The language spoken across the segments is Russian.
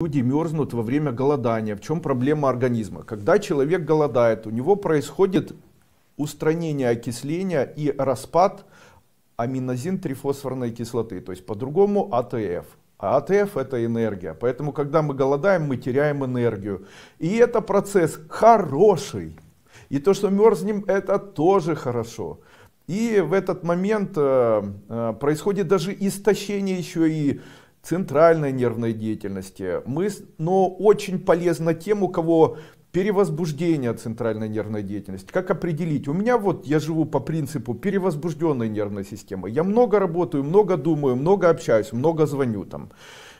Люди мерзнут во время голодания. В чем проблема организма? Когда человек голодает, у него происходит устранение окисления и распад аминозин трифосфорной кислоты, то есть по-другому АТФ. А АТФ а а это энергия. Поэтому, когда мы голодаем, мы теряем энергию. И это процесс хороший. И то, что мерзнем, это тоже хорошо. И в этот момент э, э, происходит даже истощение еще и центральной нервной деятельности. Мы, но очень полезно тем, у кого перевозбуждение центральной нервной деятельности. Как определить? У меня вот, я живу по принципу перевозбужденной нервной системы. Я много работаю, много думаю, много общаюсь, много звоню там.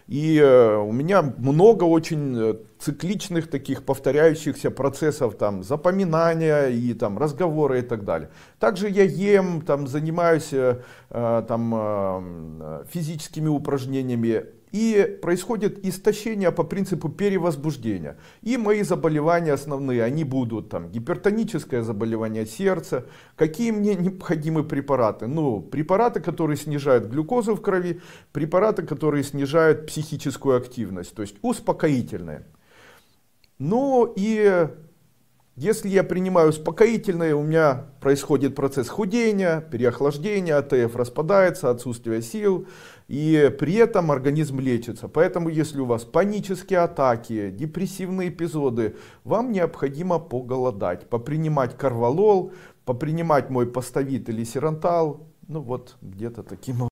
И э, у меня много очень э, цикличных таких повторяющихся процессов там запоминания и там разговоры и так далее. Также я ем, там занимаюсь э, э, там э, физическими упражнениями и происходит истощение по принципу перевозбуждения. И мои заболевания основные, они будут там гипертоническое заболевание сердца. Какие мне необходимы препараты? Ну, препараты, которые снижают глюкозу в крови, препараты, которые снижают психическую активность, то есть успокоительные. Ну и если я принимаю успокоительное, у меня происходит процесс худения, переохлаждения, АТФ распадается, отсутствие сил, и при этом организм лечится. Поэтому если у вас панические атаки, депрессивные эпизоды, вам необходимо поголодать, попринимать карвалол, попринимать мой поставит или сирантал, ну вот где-то таким образом.